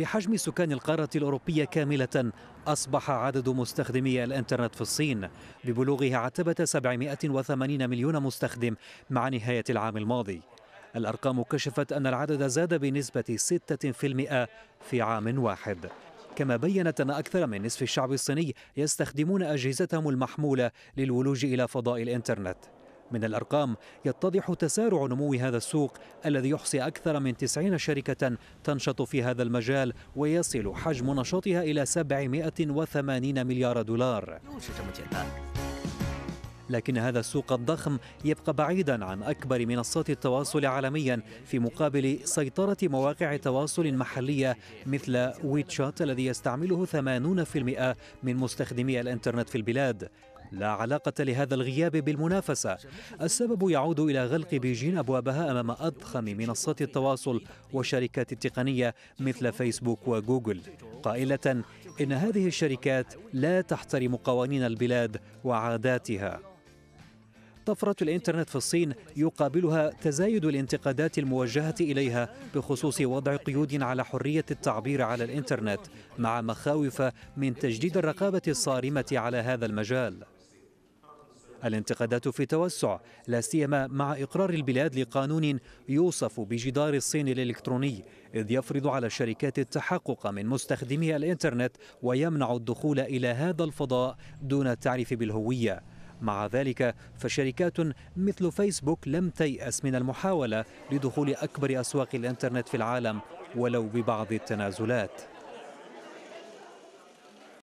بحجم سكان القارة الأوروبية كاملة أصبح عدد مستخدمي الإنترنت في الصين ببلوغه عتبة 780 مليون مستخدم مع نهاية العام الماضي الأرقام كشفت أن العدد زاد بنسبة 6% في عام واحد كما بينت أن أكثر من نصف الشعب الصيني يستخدمون أجهزتهم المحمولة للولوج إلى فضاء الإنترنت من الأرقام يتضح تسارع نمو هذا السوق الذي يحصي أكثر من 90 شركة تنشط في هذا المجال ويصل حجم نشاطها إلى 780 مليار دولار لكن هذا السوق الضخم يبقى بعيدا عن أكبر منصات التواصل عالميا في مقابل سيطرة مواقع تواصل محلية مثل ويتشات الذي يستعمله 80% من مستخدمي الإنترنت في البلاد لا علاقة لهذا الغياب بالمنافسة السبب يعود إلى غلق بيجين أبوابها أمام أضخم منصات التواصل وشركات التقنية مثل فيسبوك وجوجل قائلة إن هذه الشركات لا تحترم قوانين البلاد وعاداتها طفرة الإنترنت في الصين يقابلها تزايد الانتقادات الموجهة إليها بخصوص وضع قيود على حرية التعبير على الإنترنت مع مخاوف من تجديد الرقابة الصارمة على هذا المجال الانتقادات في توسع لا سيما مع إقرار البلاد لقانون يوصف بجدار الصين الإلكتروني إذ يفرض على الشركات التحقق من مستخدمي الإنترنت ويمنع الدخول إلى هذا الفضاء دون التعريف بالهوية مع ذلك فشركات مثل فيسبوك لم تيأس من المحاولة لدخول أكبر أسواق الإنترنت في العالم ولو ببعض التنازلات